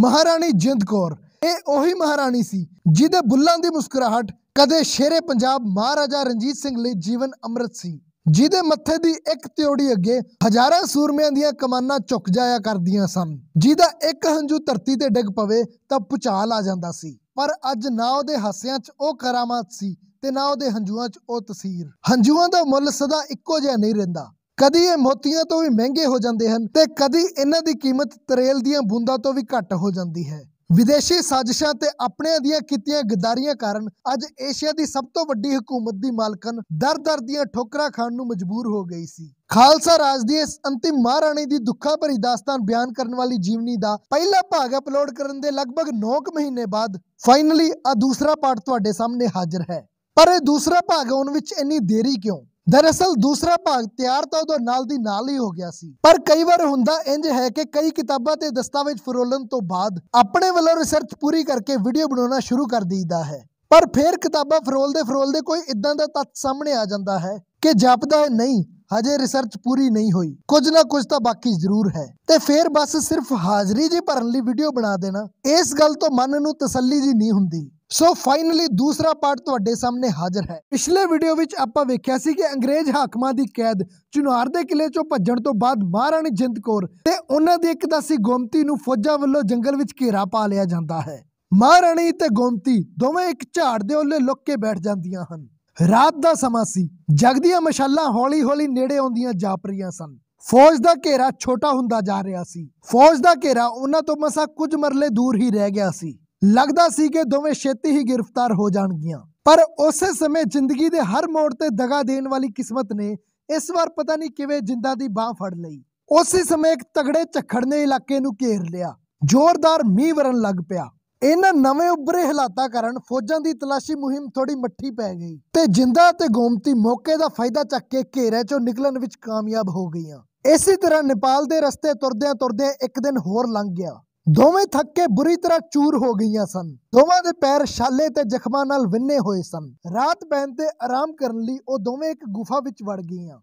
ਮਹਾਰਾਣੀ ਜਿੰਦ ਕੌਰ ਇਹ ਉਹੀ ਮਹਾਰਾਣੀ ਸੀ ਜਿਹਦੇ ਬੁੱਲਾਂ ਦੀ ਮੁਸਕਰਾਹਟ ਕਦੇ ਸ਼ੇਰੇ ਪੰਜਾਬ ਮਹਾਰਾਜਾ ਰਣਜੀਤ ਸਿੰਘ ਲਈ ਜੀਵਨ ਅੰਮ੍ਰਿਤ ਸੀ ਜਿਹਦੇ ਮੱਥੇ ਦੀ ਇੱਕ ਤਿਉੜੀ ਅੱਗੇ ਹਜ਼ਾਰਾਂ ਸੂਰਮਿਆਂ ਦੀਆਂ ਕਮਾਨਾਂ ਝੁੱਕ ਜਾਇਆ ਕਰਦੀਆਂ ਸਨ ਜਿਹਦਾ ਇੱਕ ਹੰਝੂ ਧਰਤੀ ਤੇ ਡਿੱਗ ਪਵੇ ਤਾਂ ਪੁਚਾਲ ਆ ਜਾਂਦਾ ਸੀ ਪਰ ਅੱਜ ਨਾ ਉਹਦੇ ਹਾਸਿਆਂ 'ਚ ਉਹ ਕਰਾਮਾਤ ਸੀ ਤੇ ਨਾ ਉਹਦੇ ਹੰਝੂਆਂ 'ਚ ਉਹ ਤਸਵੀਰ ਹੰਝੂਆਂ ਦਾ ਮੁੱਲ ਸਦਾ ਇੱਕੋ ਜਿਹਾ ਨਹੀਂ ਰਹਿੰਦਾ ਕਦੀ ਇਹ ਮੋਤੀਆਂ ਤੋਂ ਵੀ ਮਹਿੰਗੇ ਹੋ ਜਾਂਦੇ ਹਨ ਤੇ ਕਦੀ ਇਹਨਾਂ ਦੀ ਕੀਮਤ ਤਰੇਲ ਦੀਆਂ ਬੂੰਦਾਂ ਤੋਂ ਵੀ ਘੱਟ ਹੋ ਜਾਂਦੀ ਹੈ ਵਿਦੇਸ਼ੀ ਸਾਜ਼ਿਸ਼ਾਂ ਤੇ ਆਪਣਿਆਂ ਦੀਆਂ ਕੀਤੀਆਂ ਗਦਾਰੀਆਂ ਕਾਰਨ ਅੱਜ ਏਸ਼ੀਆ ਦੀ ਸਭ ਤੋਂ ਵੱਡੀ ਹਕੂਮਤ ਦੀ ਮਾਲਕਨ ਦਰ-ਦਰ ਦੀਆਂ ਠੋਕਰਾਂ ਖਾਣ ਨੂੰ ਮਜਬੂਰ ਹੋ ਗਈ ਸੀ ਖਾਲਸਾ ਰਾਜ ਦੀ ਇਸ ਅੰਤਿਮ ਮਹਾਰਾਣੀ ਦੀ ਦੁੱਖਾਂ ਭਰੀ ਦਾਸਤਾਨ ਬਿਆਨ ਕਰਨ ਵਾਲੀ ਜੀਵਨੀ ਦਾ ਪਹਿਲਾ ਭਾਗ ਅਪਲੋਡ ਕਰਨ ਦੇ ਲਗਭਗ 9 ਮਹੀਨੇ ਬਾਅਦ ਫਾਈਨਲੀ ਆ ਦੂਸਰਾ ਪਾਰਟ ਤੁਹਾਡੇ ਸਾਹਮਣੇ ਹਾਜ਼ਰ ਹੈ ਪਰ ਇਹ ਦੂਸਰਾ ਭਾਗ ਆਉਣ ਵਿੱਚ ਇੰਨੀ ਦੇਰੀ ਕਿਉਂ ਦਰਅਸਲ ਦੂਸਰਾ ਭਾਗ ਤਿਆਰ ਤਾਂ ਉਹਦੇ ਨਾਲ ਦੀ ਨਾਲ ਹੀ ਹੋ ਗਿਆ ਸੀ ਪਰ ਕਈ ਵਾਰ ਹੁੰਦਾ ਇੰਜ ਹੈ ਕਿ ਕਈ ਕਿਤਾਬਾਂ ਤੇ ਦਸਤਾਵੇਜ਼ ਫਰੋਲਣ ਤੋਂ ਬਾਅਦ ਆਪਣੇ ਵੱਲੋਂ ਰਿਸਰਚ ਪੂਰੀ ਕਰਕੇ ਵੀਡੀਓ ਬਣਾਉਣਾ ਸ਼ੁਰੂ ਕਰ ਦਈਦਾ ਹੈ ਪਰ ਫਿਰ ਕਿਤਾਬਾਂ ਫਰੋਲਦੇ ਫਰੋਲਦੇ ਕੋਈ ਇਦਾਂ ਦਾ ਤੱਤ ਸਾਹਮਣੇ ਆ ਜਾਂਦਾ ਹੈ ਕਿ ਜਪਦਾ ਨਹੀਂ ਹਜੇ ਰਿਸਰਚ ਪੂਰੀ ਨਹੀਂ ਹੋਈ ਕੁਝ ਨਾ ਕੁਝ ਤਾਂ ਬਾਕੀ ਜ਼ਰੂਰ ਹੈ ਤੇ ਫਿਰ ਬਸ ਸਿਰਫ ਹਾਜ਼ਰੀ ਜੀ ਭਰਨ ਲਈ ਵੀਡੀਓ ਬਣਾ ਦੇਣਾ ਇਸ ਗੱਲ ਤੋਂ ਮਨ ਨੂੰ ਤਸੱਲੀ ਜੀ ਨਹੀਂ ਹੁੰਦੀ ਸੋ ਫਾਈਨਲੀ ਦੂਸਰਾ ਪਾਰਟ ਤੁਹਾਡੇ ਸਾਹਮਣੇ ਹਾਜ਼ਰ ਹੈ ਪਿਛਲੇ ਵੀਡੀਓ ਵਿੱਚ ਆਪਾਂ ਵੇਖਿਆ ਸੀ ਕਿ ਅੰਗਰੇਜ਼ ਹਾਕਮਾਂ ਦੀ ਕੈਦ ਚੁਨਾਰ ਦੇ ਕਿਲੇ ਚੋਂ ਭੱਜਣ ਤੋਂ ਬਾਅਦ ਮਹਾਰਾਣੀ ਜਿੰਦ ਕੌਰ ਤੇ ਉਹਨਾਂ ਦੀ ਇੱਕ ਦਾਸੀ ਗੋਮਤੀ ਨੂੰ ਫੌਜਾਂ ਵੱਲੋਂ ਜੰਗਲ ਵਿੱਚ ਘੇਰਾ ਪਾ ਲਿਆ ਜਾਂਦਾ ਹੈ ਮਹਾਰਾਣੀ ਤੇ ਗੋਮਤੀ ਦੋਵੇਂ ਇੱਕ ਝਾੜ ਦੇ ਉੱਲੇ ਲੁੱਕ ਕੇ ਬੈਠ ਜਾਂਦੀਆਂ ਹਨ ਰਾਤ ਦਾ ਸਮਾਂ ਸੀ ਜਗਦੀਆਂ ਮਸ਼ਾਲਾਂ ਹੌਲੀ-ਹੌਲੀ ਨੇੜੇ ਆਉਂਦੀਆਂ ਜਾਪ ਰਹੀਆਂ ਸਨ ਫੌਜ ਦਾ ਘੇਰਾ ਛੋਟਾ ਹੁੰਦਾ ਜਾ ਰਿਹਾ ਸੀ ਫੌਜ ਦਾ ਘੇਰਾ ਉਹਨਾਂ ਤੋਂ ਮਸਾ ਕੁਝ ਮਰਲੇ ਦੂਰ ਹੀ ਰਹਿ ਗਿਆ ਸੀ ਲੱਗਦਾ ਸੀ ਕਿ ਦੋਵੇਂ ਛੇਤੀ ਹੀ ਗ੍ਰਿਫਤਾਰ ਹੋ ਜਾਣਗੀਆਂ ਪਰ ਉਸੇ ਸਮੇਂ ਜ਼ਿੰਦਗੀ ਦੇ ਹਰ ਮੋੜ ਤੇ ਦਗਾ ਦੇਣ ਵਾਲੀ ਕਿਸਮਤ ਨੇ ਇਸ ਵਾਰ ਪਤਾ ਨਹੀਂ ਕਿਵੇਂ ਜਿੰਦਾ ਦੀ ਬਾਹ ਫੜ ਲਈ ਉਸੇ ਸਮੇਂ ਇੱਕ ਤਗੜੇ ਝੱਖੜ ਨੇ ਇਲਾਕੇ ਨੂੰ ਘੇਰ ਲਿਆ ਜ਼ੋਰਦਾਰ ਮੀਂਹ ਵਰਨ ਲੱਗ ਪਿਆ ਇਹਨਾਂ ਨਵੇਂ ਉੱਭਰੇ ਹਾਲਾਤਾਂ ਕਾਰਨ ਫੌਜਾਂ ਦੀ ਤਲਾਸ਼ੀ ਮੁਹਿੰਮ ਥੋੜੀ ਮੱਠੀ ਪੈ ਗਈ ਤੇ ਜਿੰਦਾ ਤੇ ਗੋਮਤੀ ਮੌਕੇ ਦਾ ਫਾਇਦਾ ਚੱਕ ਕੇ ਘੇਰੇ ਚੋਂ ਨਿਕਲਣ ਵਿੱਚ ਕਾਮਯਾਬ ਹੋ ਗਈਆਂ ਇਸੇ ਤਰ੍ਹਾਂ ਨੇਪਾਲ ਦੇ ਰਸਤੇ ਤੁਰਦਿਆਂ ਤੁਰਦਿਆਂ ਇੱਕ ਦਿਨ ਹੋਰ ਲੰਘ ਗਿਆ ਦੋਵੇਂ ਥੱਕ ਕੇ ਬੁਰੀ ਤਰ੍ਹਾਂ ਚੂਰ ਹੋ ਗਈਆਂ ਸਨ ਦੋਵਾਂ ਦੇ ਪੈਰ ਛਾਲੇ ਤੇ ਜ਼ਖਮਾਂ ਨਾਲ ਵਿੰਨੇ ਹੋਏ ਸਨ ਰਾਤ ਪੈਣ ਤੇ ਆਰਾਮ ਕਰਨ ਲਈ ਉਹ ਦੋਵੇਂ ਇੱਕ ਗੁਫਾ ਵਿੱਚ ਵੜ ਗਈਆਂ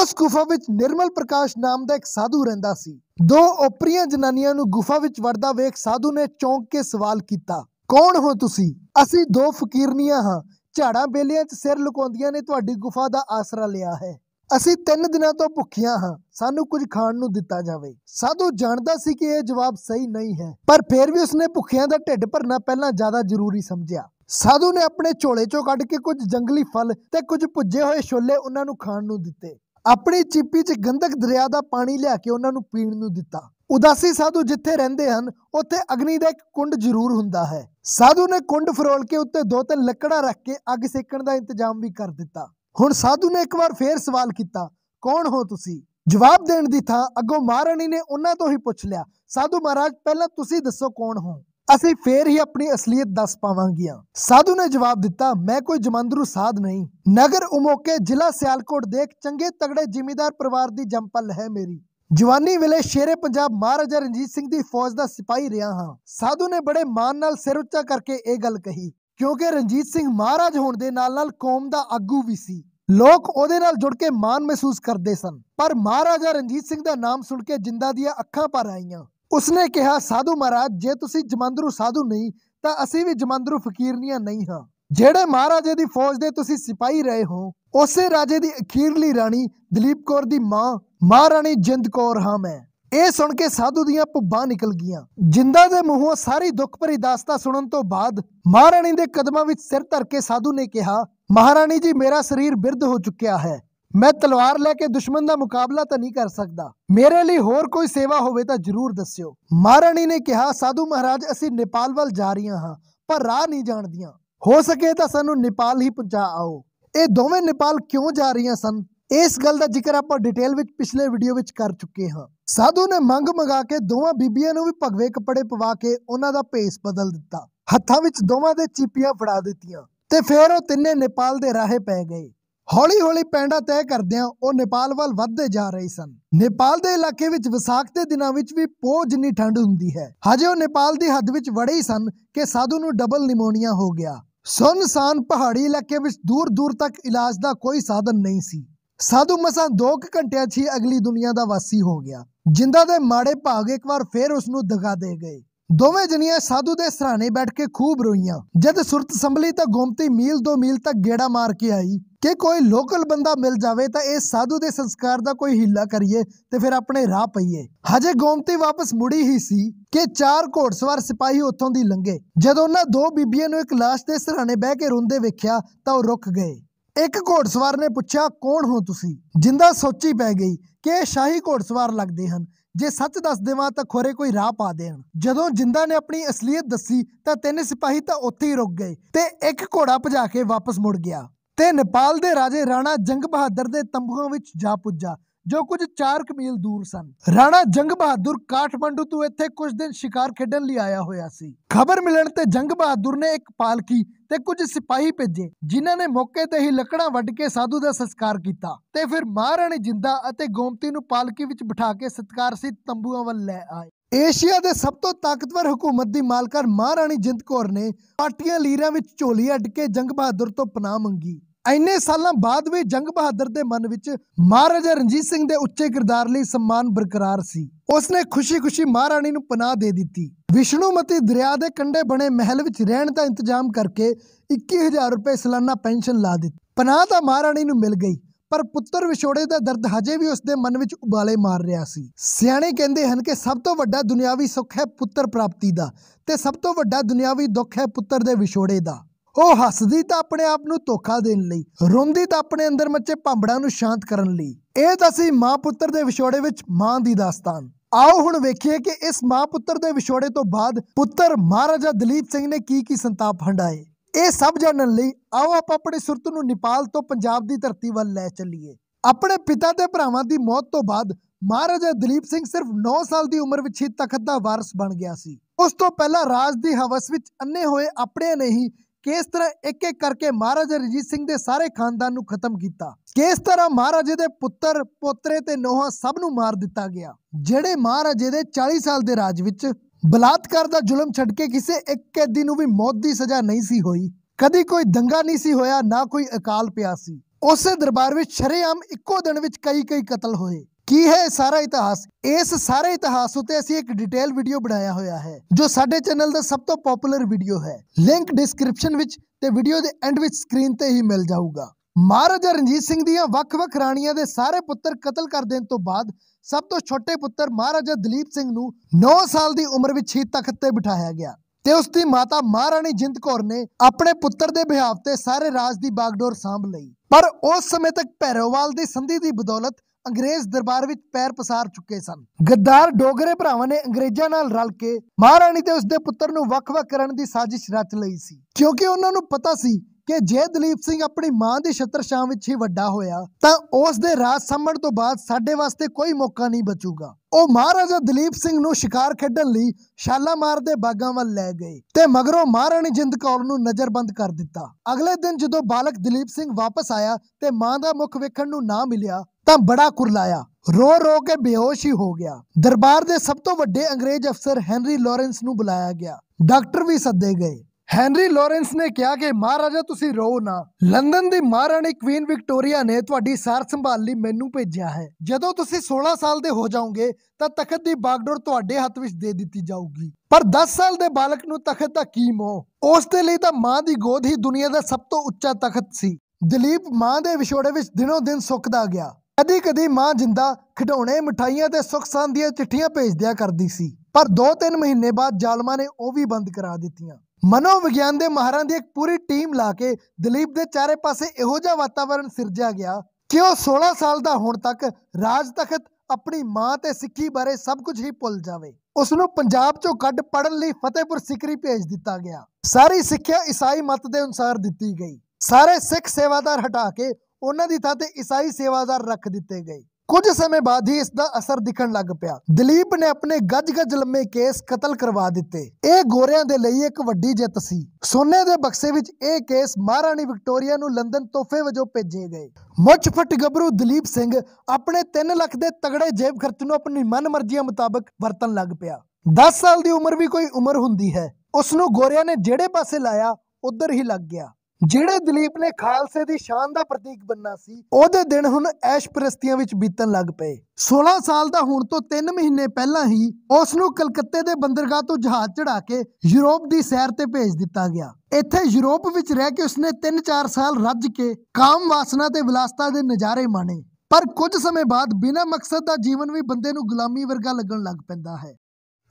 ਉਸ ਗੁਫਾ ਵਿੱਚ ਨਿਰਮਲ ਪ੍ਰਕਾਸ਼ ਨਾਮ ਦਾ ਇੱਕ ਸਾਧੂ ਰਹਿੰਦਾ ਸੀ ਦੋ ਓਪਰੀਆਂ ਜਨਾਨੀਆਂ ਨੂੰ ਗੁਫਾ ਵਿੱਚ ਵੜਦਾ ਵੇਖ ਸਾਧੂ ਨੇ ਚੌਂਕ ਕੇ ਸਵਾਲ ਕੀਤਾ ਕੌਣ ਹੋ ਤੁਸੀਂ ਅਸੀਂ ਦੋ ਫਕੀਰਨੀਆਂ ਹਾਂ ਝਾੜਾਂ ਬੇਲੀਆਂ 'ਚ ਸਿਰ ਲੁਕਾਉਂਦੀਆਂ ਨੇ ਤੁਹਾਡੀ ਗੁਫਾ ਦਾ ਆਸਰਾ ਲਿਆ ਹੈ ਅਸੀਂ ਤਿੰਨ ਦਿਨਾਂ ਤੋਂ ਭੁੱਖੀਆਂ ਹਾਂ ਸਾਨੂੰ ਕੁਝ ਖਾਣ ਨੂੰ ਦਿੱਤਾ ਜਾਵੇ ਸਾਧੂ ਜਾਣਦਾ ਸੀ ਕਿ ਇਹ ਜਵਾਬ ਸਹੀ ਨਹੀਂ ਹੈ ਪਰ ਫਿਰ ਵੀ ਉਸਨੇ ਭੁੱਖਿਆਂ ਦਾ ਢਿੱਡ ਭਰਨਾ ਪਹਿਲਾਂ ਜ਼ਿਆਦਾ ਜ਼ਰੂਰੀ ਸਮਝਿਆ ਸਾਧੂ ਨੇ ਆਪਣੇ ਝੋਲੇ ਚੋਂ ਕੱਢ ਕੇ ਕੁਝ ਜੰਗਲੀ ਫਲ ਤੇ ਕੁਝ ਭੁੱਜੇ ਹੋਏ ਛੋਲੇ ਉਹਨਾਂ ਨੂੰ ਖਾਣ ਨੂੰ ਦਿੱਤੇ ਆਪਣੀ ਚਿੱਪੀ 'ਚ ਗੰਧਕ ਦਰਿਆ ਦਾ ਪਾਣੀ ਲਿਆ ਕੇ ਉਹਨਾਂ ਨੂੰ ਪੀਣ ਨੂੰ ਦਿੱਤਾ ਉਦਾਸੀ ਸਾਧੂ ਜਿੱਥੇ ਰਹਿੰਦੇ ਹਨ ਉੱਥੇ ਅਗਨੀ ਦਾ ਇੱਕ ਕੁੰਡ ਜ਼ਰੂਰ ਹੁੰਦਾ ਹੈ ਸਾਧੂ ਨੇ ਕੁੰਡ ਫਰੋਲ ਕੇ ਉੱਤੇ ਦੋ ਤਿੰਨ ਲੱਕੜਾਂ ਰੱਖ ਕੇ ਅੱਗ ਸੇਕਣ ਦਾ ਇੰਤਜ਼ਾਮ ਵੀ ਕਰ ਦਿੱਤਾ ਹੁਣ ਸਾਧੂ ਨੇ ਇੱਕ ਵਾਰ ਫੇਰ ਸਵਾਲ ਕੀਤਾ ਕੌਣ ਹੋ ਤੁਸੀਂ ਜਵਾਬ ਦੇਣ ਦੀ ਥਾਂ ਅੱਗੋਂ ਮਹਾਰਾਣੀ ਨੇ ਉਹਨਾਂ ਤੋਂ ਹੀ ਪੁੱਛ ਲਿਆ ਸਾਧੂ ਮਹਾਰਾਜ ਪਹਿਲਾਂ ਤੁਸੀਂ ਦੱਸੋ ਕੌਣ ਹੋ ਅਸੀਂ ਫੇਰ ਹੀ ਆਪਣੀ ਅਸਲੀਅਤ ਦੱਸ ਪਾਵਾਂਗੀਆਂ ਸਾਧੂ ਨੇ ਜਵਾਬ ਦਿੱਤਾ ਮੈਂ ਕੋਈ ਜਮੰਦਰੂ ਸਾਧ ਨਹੀਂ ਨਗਰ ਉਮੋਕੇ ਜ਼ਿਲ੍ਹਾ ਸਿਆਲਕੋਟ ਦੇ ਇੱਕ ਚੰਗੇ ਤਗੜੇ ਜ਼ਿਮੀਦਾਰ ਪਰਿਵਾਰ ਦੀ ਜੰਪਲ ਹੈ ਮੇਰੀ ਜਵਾਨੀ ਵੇਲੇ ਸ਼ੇਰੇ ਪੰਜਾਬ ਮਹਾਰਾਜਾ ਰਣਜੀਤ ਸਿੰਘ ਦੀ ਫੌਜ ਦਾ ਸਿਪਾਹੀ ਰਿਹਾ ਹਾਂ ਸਾਧੂ ਨੇ ਬੜੇ ਮਾਣ ਨਾਲ ਸਿਰ ਉੱਚਾ ਕਰਕੇ ਇਹ ਗੱਲ ਕਹੀ ਕਿਉਂਕਿ ਰਣਜੀਤ ਸਿੰਘ ਮਹਾਰਾਜ ਹੋਣ ਦੇ ਨਾਲ-ਨਾਲ ਕੌਮ ਦਾ ਆਗੂ ਵੀ ਸੀ ਲੋਕ ਉਹਦੇ ਨਾਲ ਜੁੜ ਕੇ ਮਾਣ ਮਹਿਸੂਸ ਕਰਦੇ ਸਨ ਪਰ ਮਹਾਰਾਜਾ ਰਣਜੀਤ ਸਿੰਘ ਦਾ ਨਾਮ ਸੁਣ ਕੇ ਜਿੰਦਾ ਦੀਆਂ ਅੱਖਾਂ ਪਰ ਆਈਆਂ ਉਸਨੇ ਕਿਹਾ ਸਾਧੂ ਮਹਾਰਾਜ ਜੇ ਤੁਸੀਂ ਜਮੰਦਰੂ ਸਾਧੂ ਨਹੀਂ ਤਾਂ ਅਸੀਂ ਵੀ ਜਮੰਦਰੂ ਫਕੀਰਨੀਆਂ ਨਹੀਂ ਹਾਂ ਜਿਹੜੇ ਮਹਾਰਾਜੇ ਦੀ ਫੌਜ ਦੇ ਤੁਸੀਂ ਸਿਪਾਹੀ ਰਹੇ ਹੋ ਉਸੇ ਰਾਜੇ ਦੀ ਅਖੀਰਲੀ ਰਾਣੀ ਦਲੀਪ ਕੌਰ ਦੀ ਮਾਂ ਮਹਾਰਾਣੀ ਜਿੰਦ ਕੌਰ ਹਾਂ ਮੈਂ ਇਹ ਸੁਣ ਕੇ ਸਾਧੂ ਦੀਆਂ ਪੁੱਬਾਂ ਨਿਕਲ ਗਈਆਂ ਜਿੰਦਾ ਦੇ ਮੂੰਹੋਂ ਸਾਰੀ ਦੁੱਖ ਭਰੀ ਦਾਸਤਾ ਸੁਣਨ ਤੋਂ ਬਾਅਦ ਮਹਾਰਾਣੀ ਦੇ ਕਦਮਾਂ ਵਿੱਚ ਸਿਰ ਧਰ ਕੇ ਸਾਧੂ ਨੇ ਕਿਹਾ ਮਹਾਰਾਣੀ ਜੀ ਮੇਰਾ ਸਰੀਰ ਬਿਰਧ ਹੋ ਚੁੱਕਿਆ ਹੈ ਮੈਂ ਤਲਵਾਰ ਲੈ ਕੇ ਦੁਸ਼ਮਣ ਦਾ ਮੁਕਾਬਲਾ ਤਾਂ ਨਹੀਂ ਕਰ ਸਕਦਾ ਮੇਰੇ ਲਈ ਹੋਰ ਕੋਈ ਸੇਵਾ ਹੋਵੇ ਤਾਂ ਜ਼ਰੂਰ ਦੱਸਿਓ ਮਹਾਰਾਣੀ ਨੇ ਕਿਹਾ ਸਾਧੂ ਮਹਾਰਾਜ ਅਸੀਂ ਨੇਪਾਲ ਵੱਲ ਜਾ ਰਹੀਆਂ ਹਾਂ ਪਰ ਰਾਹ ਨਹੀਂ ਜਾਣਦੀਆਂ ਹੋ ਸਕੇ ਤਾਂ ਸਾਨੂੰ ਨੇਪਾਲ ਹੀ ਪਹੁੰਚਾ ਆਓ ਇਹ ਦੋਵੇਂ ਨੇਪਾਲ ਕਿਉਂ ਜਾ ਰਹੀਆਂ ਸਨ ਇਸ ਗੱਲ ਦਾ ਜ਼ਿਕਰ ਆਪਾਂ ਡਿਟੇਲ ਵਿੱਚ ਪਿਛਲੇ ਵੀਡੀਓ ਵਿੱਚ ਕਰ ਚੁੱਕੇ ਹਾਂ ਸਾਧੂ ਨੇ ਮੰਗ ਮੰਗਾ ਕੇ ਦੋਵਾਂ ਬੀਬੀਆਂ ਨੂੰ ਵੀ ਭਗਵੇ ਕੱਪੜੇ ਪਵਾ ਕੇ ਉਹਨਾਂ ਦਾ ਭੇਸ ਬਦਲ ਦਿੱਤਾ ਹੱਥਾਂ ਵਿੱਚ ਦੋਵਾਂ ਦੇ ਚੀਪੀਆਂ ਫੜਾ ਦਿੱਤੀਆਂ ਤੇ ਫਿਰ ਉਹ ਤਿੰਨੇ ਨੇਪਾਲ ਦੇ ਰਾਹੇ ਪੈ ਗਏ ਹੌਲੀ-ਹੌਲੀ ਪੈਂਡਾ ਤੈਅ ਕਰਦਿਆਂ ਉਹ ਨੇਪਾਲ ਵੱਲ ਵੱਧਦੇ ਜਾ ਰਹੇ ਸਨ ਨੇਪਾਲ ਦੇ ਇਲਾਕੇ ਵਿੱਚ ਵਿਸਾਖ ਦੇ ਦਿਨਾਂ ਵਿੱਚ ਵੀ ਪੋਹ ਜਿੰਨੀ ਠੰਡ ਹੁੰਦੀ ਹੈ ਹਜੇ ਉਹ ਨੇਪਾਲ ਦੀ ਹੱਦ ਵਿੱਚ ਵੜੇ ਹੀ ਸਨ ਕਿ ਸਾਧੂ ਨੂੰ ਡਬਲ ਨਿਮੋਨੀਆ ਹੋ ਗਿਆ ਸੁਨਸਾਨ ਪਹਾੜੀ ਇਲਾਕੇ ਵਿੱਚ ਦੂਰ-ਦੂਰ ਤੱਕ ਇਲਾਜ ਦਾ ਕੋਈ ਸਾਧਨ ਨਹੀਂ ਸੀ ਸਾਧੂ ਮਸਾਂ 2 ਘੰਟਿਆਂ 'ਚ ਹੀ ਅਗਲੀ ਦੁਨੀਆ ਦਾ ਵਾਸੀ ਹੋ ਗਿਆ ਜਿੰਦਾ ਦੇ ਮਾੜੇ ਭਾਗ ਇੱਕ ਵਾਰ ਫੇਰ ਉਸ ਨੂੰ ਦਗਾ ਦੇ ਗਏ ਦੋਵੇਂ ਜਨੀਆਂ ਸਾਧੂ ਦੇ ਸਰਾਣੇ ਬੈਠ ਕੇ ਖੂਬ ਰੋਈਆਂ ਜਦ ਸੁਰਤ ਸੰਭਲੀ ਤਾਂ ਗੋਮਤੀ ਮੀਲ ਦੋ ਮੀਲ ਤੱਕ ਗੇੜਾ ਮਾਰ ਕੇ ਆਈ ਕਿ ਕੋਈ ਲੋਕਲ ਬੰਦਾ ਮਿਲ ਜਾਵੇ ਤਾਂ ਇਹ ਸਾਧੂ ਦੇ ਸੰਸਕਾਰ ਦਾ ਕੋਈ ਹਿੱਲਾ ਕਰੀਏ ਤੇ ਫਿਰ ਆਪਣੇ ਰਾਹ ਪਈਏ ਹਜੇ ਗੋਮਤੀ ਵਾਪਸ ਮੁੜੀ ਹੀ ਸੀ ਕਿ ਚਾਰ ਘੋੜਸਵਾਰ ਸਿਪਾਹੀ ਉੱਥੋਂ ਦੀ ਲੰਘੇ ਜਦੋਂ ਉਹਨਾਂ ਦੋ ਬੀਬੀਆਂ ਨੂੰ ਇੱਕ ਲਾਸ਼ ਦੇ ਸਰਾਣੇ ਬਹਿ ਕੇ ਰੋਂਦੇ ਵੇਖਿਆ ਤਾਂ ਉਹ ਰੁਕ ਗਏ ਇੱਕ ਘੋੜਸਵਾਰ ਨੇ ਪੁੱਛਿਆ ਕੌਣ ਹੋ ਤੁਸੀਂ ਜਿੰਦਾ ਸੋਚੀ ਪੈ ਗਈ ਕਿ ਇਹ ਸ਼ਾਹੀ ਘੋੜਸਵਾਰ ਲੱਗਦੇ ਹਨ ਜੇ ਸੱਚ ਦੱਸ ਦੇਵਾਂ ਤਾਂ ਖੋਰੇ ਕੋਈ ਰਾਹ ਪਾ ਦੇਣ ਜਦੋਂ ਜਿੰਦਾ ਨੇ ਆਪਣੀ ਅਸਲੀਅਤ ਦੱਸੀ ਤਾਂ ਤਿੰਨ ਸਿਪਾਹੀ ਤਾਂ ਉੱਥੇ ਹੀ ਰੁਕ ਗਏ ਤੇ ਇੱਕ ਘੋੜਾ ਭਜਾ ਕੇ ਵਾਪਸ ਮੁੜ ਗਿਆ ਤੇ ਨੇਪਾਲ ਦੇ ਰਾਜੇ ਰਾਣਾ ਜੰਗ ਬਹਾਦਰ ਦੇ ਤੰਬੂਆਂ ਵਿੱਚ ਜਾ ਪੁੱਜਾ ਜੋ ਕੁਝ 4 ਕਮੀਲ ਦੂਰ ਸਨ ਰਾਣਾ ਜੰਗ ਬਹਾਦੁਰ ਕਾਠਮੰਡੂ ਤੋਂ ਇੱਥੇ ਕੁਝ ਦਿਨ ਸ਼ਿਕਾਰ ਖੇਡਣ ਲਈ ਆਇਆ ਹੋਇਆ ਸੀ ਖਬਰ ਮਿਲਣ ਤੇ ਜੰਗ ਬਹਾਦੁਰ ਨੇ ਇੱਕ ਪਾਲਕੀ ਤੇ ਕੁਝ ਸਿਪਾਹੀ ਭੇਜੇ ਜਿਨ੍ਹਾਂ ਨੇ ਮੌਕੇ ਤੇ ਹੀ ਲੱਕੜਾਂ ਵੱਢ ਕੇ ਸਾਧੂ ਦਾ ਸੰਸਕਾਰ ਕੀਤਾ ਤੇ ਫਿਰ ਮਹਾਰਾਣੀ ਜਿੰਦਾ ਅਤੇ ਗੋਮਤੀ ਨੂੰ ਪਾਲਕੀ ਵਿੱਚ ਬਿਠਾ ਕੇ ਸਤਕਾਰ ਸੀ ਤੰਬੂਆਂ ਵੱਲ ਲੈ ਆਏ ਏਸ਼ੀਆ ਦੇ ਸਭ ਤੋਂ ਤਾਕਤਵਰ ਹਕੂਮਤ ਦੀ ਮਾਲਕਰ ਮਹਾਰਾਣੀ ਜਿੰਦ ਕੌਰ ਨੇ ਪਾਟੀਆਂ ਲੀਰਾਂ ਵਿੱਚ ਝੋਲੀ ਅੱਡ ਕੇ ਜੰਗ ਬਹਾਦਰ ਤੋਂ ਪਨਾਹ ਮੰਗੀ ਐਨੇ ਸਾਲਾਂ ਬਾਅਦ ਵੀ ਜੰਗ ਬਹਾਦਰ ਦੇ ਮਨ ਵਿੱਚ ਮਹਾਰਾਜਾ ਰਣਜੀਤ ਸਿੰਘ ਦੇ ਉੱਚੇ ਕਿਰਦਾਰ ਲਈ ਸਨਮਾਨ ਬਰਕਰਾਰ ਸੀ ਉਸਨੇ ਖੁਸ਼ੀ-ਖੁਸ਼ੀ ਮਹਾਰਾਣੀ ਨੂੰ ਪਨਾਹ ਦੇ ਦਿੱਤੀ ਵਿਸ਼ਨੂਮਤੀ ਦਰਿਆ ਦੇ ਕੰਢੇ ਬਣੇ ਮਹਿਲ ਵਿੱਚ ਰਹਿਣ ਦਾ ਇੰਤਜ਼ਾਮ ਕਰਕੇ 21000 ਰੁਪਏ ਸਾਲਾਨਾ ਪੈਨਸ਼ਨ ਲਾ ਦਿੱਤੀ ਪਨਾਹ ਤਾਂ ਮਹਾਰਾਣੀ ਨੂੰ ਮਿਲ ਗਈ ਪਰ ਪੁੱਤਰ ਵਿਛੋੜੇ ਦਾ ਦਰਦ ਹਜੇ ਵੀ ਉਸਦੇ ਮਨ ਵਿੱਚ ਉਬਾਲੇ ਮਾਰ ਰਿਹਾ ਸੀ ਸਿਆਣੇ ਕਹਿੰਦੇ ਹਨ ਕਿ ਸਭ ਤੋਂ ਵੱਡਾ ਦੁਨਿਆਵੀ ਸੁੱਖ ਹੈ ਪੁੱਤਰ ਪ੍ਰਾਪਤੀ ਦਾ ਤੇ ਸਭ ਤੋਂ ਵੱਡਾ ਦੁਨਿਆਵੀ ਦੁੱਖ ਹੈ ਪੁੱਤਰ ਦੇ ਵਿਛੋੜੇ ਦਾ ਉਹ ਹੱਸਦੀ ਤਾਂ ਆਪਣੇ ਆਪ ਨੂੰ ਧੋਖਾ ਦੇਣ ਲਈ ਰੋਂਦੀ ਤਾਂ ਆਪਣੇ ਅੰਦਰ ਮੱਚੇ ਭਾਂਬੜਾਂ ਨੂੰ ਸ਼ਾਂਤ ਕਰਨ ਲਈ ਇਹ ਤਾਂ ਸੀ ਮਾਂ ਪੁੱਤਰ ਦੇ ਵਿਛੋੜੇ ਵਿੱਚ ਮਾਂ ਦੀ ਦਾਸਤਾਨ ਆਓ ਹੁਣ ਵੇਖੀਏ ਕਿ ਇਸ ਮਾਂ ਪੁੱਤਰ ਦੇ ਵਿਛੋੜੇ ਤੋਂ ਬਾਅਦ ਪੁੱਤਰ ਮਹਾਰਾਜਾ ਦਲੀਪ ਸਿੰਘ ਨੇ ਕੀ ਕੀ ਸੰਤਾਪ ਹੰਡਾਏ ਇਹ ਸਭ ਜਾਣਨ ਲਈ ਆਓ ਆਪਾਂ ਆਪਣੀ ਸੁਰਤ ਨੂੰ ਨੇਪਾਲ ਤੋਂ ਪੰਜਾਬ ਦੀ ਧਰਤੀ ਵੱਲ ਲੈ ਚੱਲੀਏ ਆਪਣੇ ਪਿਤਾ ਤੇ ਭਰਾਵਾਂ ਦੀ ਮੌਤ ਤੋਂ ਬਾਅਦ ਮਹਾਰਾਜਾ ਦਲੀਪ ਸਿੰਘ ਸਿਰਫ 9 ਸਾਲ ਦੀ ਉਮਰ ਵਿੱਚ ਹੀ ਤਖਤ ਦਾ ਵਾਰਿਸ ਬਣ ਗਿਆ ਸੀ ਉਸ ਤੋਂ ਪਹਿਲਾਂ ਰਾਜ ਦੀ ਹਵਸ ਵਿੱਚ ਅੰਨੇ ਹੋਏ ਆਪਣੇ ਨਹੀਂ ਕਿਸ ਤਰ੍ਹਾਂ ਇੱਕ ਇੱਕ ਕਰਕੇ ਮਹਾਰਾਜਾ ਰਜੀਤ ਸਿੰਘ ਦੇ ਸਾਰੇ ਖਾਨਦਾਨ ਨੂੰ ਖਤਮ ਕੀਤਾ ਕਿਸ ਤਰ੍ਹਾਂ ਮਹਾਰਾਜੇ ਦੇ ਪੁੱਤਰ ਪੋਤਰੇ ਤੇ ਨੋਹਾਂ ਸਭ ਨੂੰ ਮਾਰ ਦਿੱਤਾ ਗਿਆ ਜਿਹੜੇ ਮਹਾਰਾਜੇ ਦੇ 40 ਸਾਲ ਦੇ ਰਾਜ ਵਿੱਚ ਬਲਾਤਕਾਰ ਦਾ ਜ਼ੁਲਮ ਛੱਡ ਕੇ ਕਿਸੇ ਇੱਕ ਕੈਦੀ ਨੂੰ ਵੀ ਮੌਤ ਦੀ ਸਜ਼ਾ ਨਹੀਂ ਸੀ ਹੋਈ ਕਦੀ ਕੋਈ ਦੰਗਾ ਨਹੀਂ ਸੀ ਹੋਇਆ ਨਾ ਕੋਈ ਅਕਾਲ ਪਿਆ ਸੀ ਉਸੇ ਦਰਬਾਰ ਵਿੱਚ ਸ਼ਰੇਆਮ ਇੱਕੋ ਦਿਨ ਵਿੱਚ ਕਈ ਕਈ ਕਤਲ ਹੋਏ ਕੀ ਹੈ ਸਾਰਾ ਇਤਿਹਾਸ ਇਸ ਸਾਰੇ ਇਤਿਹਾਸ ਉਤੇ ਅਸੀਂ ਇੱਕ ਡਿਟੇਲ ਵੀਡੀਓ ਬਣਾਇਆ ਹੋਇਆ ਹੈ ਜੋ ਸਾਡੇ ਚੈਨਲ ਦਾ ਸਭ ਤੋਂ ਪਪੂਲਰ ਵੀਡੀਓ ਹੈ ਲਿੰਕ ਡਿਸਕ੍ਰਿਪਸ਼ਨ ਵਿੱਚ ਤੇ ਵੀਡੀਓ ਦੇ ਐਂਡ ਵਿੱਚ ਸਕਰੀਨ ਤੇ ਹੀ ਮਿਲ ਜਾਊਗਾ ਮਹਾਰਾਜਾ ਰਣਜੀਤ ਸਿੰਘ ਦੀਆਂ ਵੱਖ-ਵੱਖ ਰਾਣੀਆਂ ਦੇ ਸਾਰੇ ਪੁੱਤਰ ਕਤਲ ਕਰ ਦੇਣ ਤੋਂ ਬਾਅਦ ਸਭ ਤੋਂ ਛੋਟੇ ਪੁੱਤਰ ਮਹਾਰਾਜਾ ਦਲੀਪ ਸਿੰਘ ਨੂੰ 9 ਸਾਲ ਦੀ ਉਮਰ ਵਿੱਚ ਹੀ ਤਖਤ ਤੇ ਬਿਠਾਇਆ ਗਿਆ ਤੇ ਉਸ ਦੀ ਮਾਤਾ ਮਹਾਰਾਣੀ ਜਿੰਦ ਕੌਰ ਨੇ ਆਪਣੇ ਪੁੱਤਰ ਦੇ ਬਿਹਾਵ ਤੇ ਸਾਰੇ ਰਾਜ ਦੀ ਬਾਗਡੋਰ ਸੰਭ ਲਈ ਪਰ ਉਸ ਸਮੇਂ ਤੱਕ ਪੈਰੋਵਾਲ ਦੀ ਸੰਧੀ ਦੀ ਬਦੌਲਤ ਅੰਗਰੇਜ਼ ਦਰਬਾਰ ਵਿੱਚ ਪੈਰ ਪਸਾਰ ਚੁੱਕੇ ਸਨ ਗੱਦਾਰ ਡੋਗਰੇ ਭਰਾਵਾਂ ਨੇ ਅੰਗਰੇਜ਼ਾਂ ਨਾਲ ਰਲ ਕੇ ਮਹਾਰਾਣੀ ਤੇ ਉਸਦੇ ਪੁੱਤਰ ਨੂੰ ਵੱਖ-ਵੱਖ ਕਰਨ ਦੀ ਸਾਜ਼ਿਸ਼ ਰਚ ਲਈ ਸੀ ਕਿਉਂਕਿ ਉਹਨਾਂ ਨੂੰ ਪਤਾ ਸੀ ਕਿ ਜੇ ਦਲੀਪ ਸਿੰਘ ਆਪਣੀ ਮਾਂ ਦੀ ਛਤਰ ਛਾਂ ਵਿੱਚ ਹੀ ਵੱਡਾ ਹੋਇਆ ਤਾਂ ਉਸ ਦੇ ਰਾਜ ਸੰਭਣ ਤੋਂ ਬਾਅਦ ਸਾਡੇ ਵਾਸਤੇ ਕੋਈ ਮੌਕਾ ਨਹੀਂ ਬਚੂਗਾ ਉਹ ਮਹਾਰਾਜਾ ਦਲੀਪ ਸਿੰਘ ਨੂੰ ਸ਼ਿਕਾਰ ਖੇਡਣ ਲਈ ਸ਼ਾਲਾਮਾਰ ਦੇ ਬਾਗਾਂ ਵੱਲ ਲੈ ਗਏ ਤੇ ਮਗਰੋਂ ਮਹਾਰਾਣੀ ਜਿੰਦ ਕੌਰ ਨੂੰ ਨਜ਼ਰਬੰਦ ਕਰ ਦਿੱਤਾ ਅਗਲੇ ਦਿਨ ਜਦੋਂ ਬਾਲਕ ਦਲੀਪ ਸਿੰਘ ਵਾਪਸ ਆਇਆ ਤੇ ਮਾਂ ਦਾ ਮੁਖ ਵੇਖਣ ਨੂੰ ਨਾ ਮਿਲਿਆ ਤਾਂ ਬੜਾ ਕੁਰਲਾਇਆ ਰੋ ਰੋ ਕੇ ਬੇਹੋਸ਼ ਹੀ ਹੋ ਗਿਆ ਦਰਬਾਰ ਦੇ ਸਭ ਤੋਂ ਵੱਡੇ ਅੰਗਰੇਜ਼ ਅਫਸਰ ਹੈਨਰੀ ਲਾਰੈਂਸ ਨੂੰ ਬੁਲਾਇਆ ਗਿਆ ਡਾਕਟਰ ਵੀ ਸੱਦੇ ਗਏ ਹੈਨਰੀ ਲਾਰੈਂਸ ਨੇ ਕਿਹਾ ਕਿ ਮਹਾਰਾਜਾ ਤੁਸੀਂ ਰੋ ਨਾ ਲੰਡਨ ਦੀ ਮਹਾਰਾਣੀ ਕੁਈਨ ਵਿਕਟੋਰੀਆ ਨੇ ਤੁਹਾਡੀ ਸਾਰ ਸੰਭਾਲ ਲਈ ਮੈਨੂੰ ਭੇਜਿਆ ਹੈ ਜਦੋਂ ਤੁਸੀਂ 16 ਸਾਲ ਦੇ ਹੋ ਜਾਓਗੇ ਤਾਂ ਤਖਤ ਦੀ ਬਾਗਡੋਰ ਤੁਹਾਡੇ ਹੱਥ ਵਿੱਚ ਦੇ ਦਿੱਤੀ ਜਾਊਗੀ ਪਰ 10 ਸਾਲ ਦੇ ਬਾਲਕ ਨੂੰ ਤਖਤ ਦਾ ਕੀ ਮੋਹ ਉਸ ਦੇ ਲਈ ਤਾਂ ਮਾਂ ਦੀ ਗੋਦ ਹੀ ਦੁਨੀਆ ਦਾ ਸਭ ਤੋਂ ਉੱਚਾ ਤਖਤ ਸੀ ਦਲੀਪ ਮਾਂ ਦੇ ਵਿਛੋੜੇ ਵਿੱਚ ਦਿਨੋਂ ਦਿਨ ਸੁੱਕਦਾ ਗਿਆ ਕਦੀ ਕਦੀ ਮਾਂ ਜਿੰਦਾ ਖਿਡੌਣੇ ਮਠਾਈਆਂ ਤੇ ਸੁੱਖ ਸਾਂਦੀਆਂ ਚਿੱਠੀਆਂ ਭੇਜਦਿਆ ਕਰਦੀ ਸੀ ਪਰ 2-3 ਮਹੀਨੇ ਬਾਅਦ ਜ਼ਾਲਮਾਂ ਨੇ ਉਹ ਵੀ ਬੰਦ ਕਰਾ ਦਿੱਤੀਆਂ ਮਨੋਵਿਗਿਆਨ ਦੇ ਮਾਹਰਾਂ ਦੀ ਇੱਕ ਪੂਰੀ ਟੀਮ ਲਾ ਕੇ ਦਲੀਪ ਦੇ ਚਾਰੇ ਪਾਸੇ ਇਹੋ ਜਿਹਾ ਵਾਤਾਵਰਣ ਸਿਰਜਿਆ ਗਿਆ ਕਿ ਉਹ 16 ਸਾਲ ਦਾ ਹੁਣ ਤੱਕ ਰਾਜ ਤਖਤ ਆਪਣੀ ਮਾਂ ਤੇ ਸਿੱਖੀ ਬਾਰੇ ਸਭ ਕੁਝ ਹੀ ਭੁੱਲ ਜਾਵੇ ਉਸ ਨੂੰ ਪੰਜਾਬ ਚੋਂ ਕੱਢ ਪੜਨ ਲਈ ਫਤਿਹਪੁਰ ਸਿਕਰੀ ਭੇਜ ਦਿੱਤਾ ਗਿਆ ਸਾਰੀ ਸਿੱਖਿਆ ਈਸਾਈ ਮਤ ਦੇ ਅਨੁਸਾਰ ਦਿੱਤੀ ਗਈ ਸਾਰੇ ਸਿੱਖ ਸੇਵਾਦਾਰ ਹਟਾ ਕੇ ਉਹਨਾਂ ਦੀ ਥਾਂ ਤੇ ਈਸਾਈ ਸੇਵਾਦਾਰ ਰੱਖ ਦਿੱਤੇ ਗਏ ਕੁਝ ਸਮੇਂ ਬਾਅਦ ਹੀ ਇਸ ਦਾ ਅਸਰ ਦਿਖਣ ਲੱਗ ਪਿਆ ਦਲੀਪ ਨੇ ਆਪਣੇ ਗੱਜ-ਗੱਜ ਲੰਮੇ ਕੇਸ ਕਤਲ ਕਰਵਾ ਦਿੱਤੇ ਇਹ ਗੋਰਿਆਂ ਦੇ ਲਈ ਇੱਕ ਵੱਡੀ ਜਿੱਤ ਸੀ ਸੋਨੇ ਦੇ ਬਕਸੇ ਵਿੱਚ ਇਹ ਕੇਸ ਮਹਾਰਾਣੀ ਵਿਕਟੋਰੀਆ ਨੂੰ ਲੰਡਨ ਤੋਹਫੇ ਵਜੋਂ ਭੇਜੇ ਗਏ ਮੁੱਛਫਟ ਗੱਭਰੂ ਦਲੀਪ ਸਿੰਘ ਆਪਣੇ 3 ਲੱਖ ਦੇ ਤਗੜੇ ਜੇਬ ਖਰਚ ਨੂੰ ਆਪਣੀ ਮਨਮਰਜ਼ੀਆਂ ਮੁਤਾਬਕ ਵਰਤਣ ਲੱਗ ਪਿਆ 10 ਸਾਲ ਦੀ ਉਮਰ ਵੀ ਕੋਈ ਉਮਰ ਹੁੰਦੀ ਹੈ ਉਸ ਨੂੰ ਗੋਰਿਆਂ ਨੇ ਜਿਹੜੇ ਪਾਸੇ ਲਾਇਆ ਉਧਰ ਹੀ ਲੱਗ ਗਿਆ ਜਿਹੜੇ ਦਲੀਪ ਨੇ ਖਾਲਸੇ ਦੀ ਸ਼ਾਨ ਦਾ ਪ੍ਰਤੀਕ ਬੰਨਾ ਸੀ ਉਹਦੇ ਦਿਨ ਹੁਣ ਐਸ਼ ਪ੍ਰਸਤੀਆਂ ਵਿੱਚ ਬੀਤਣ ਲੱਗ ਪਏ 16 ਸਾਲ ਦਾ ਹੁਣ ਤੋਂ 3 ਮਹੀਨੇ ਪਹਿਲਾਂ ਹੀ ਉਸ ਨੂੰ ਕਲਕੱਤੇ ਦੇ ਬੰਦਰਗਾਹ ਤੋਂ ਜਹਾਜ਼ ਚੜਾ ਕੇ ਯੂਰਪ ਦੀ ਸੈਰ ਤੇ ਭੇਜ ਦਿੱਤਾ ਗਿਆ ਇੱਥੇ ਯੂਰਪ ਵਿੱਚ ਰਹਿ ਕੇ ਉਸਨੇ 3-4 ਸਾਲ ਰੱਜ ਕੇ ਕਾਮ ਵਾਸਨਾ ਤੇ ਵਿਲਾਸਤਾ ਦੇ ਨਜ਼ਾਰੇ ਮਾਣੇ ਪਰ ਕੁਝ ਸਮੇਂ ਬਾਅਦ ਬਿਨਾਂ ਮਕਸਦ ਦਾ ਜੀਵਨ ਵੀ ਬੰਦੇ ਨੂੰ ਗੁਲਾਮੀ ਵਰਗਾ ਲੱਗਣ ਲੱਗ ਪੈਂਦਾ ਹੈ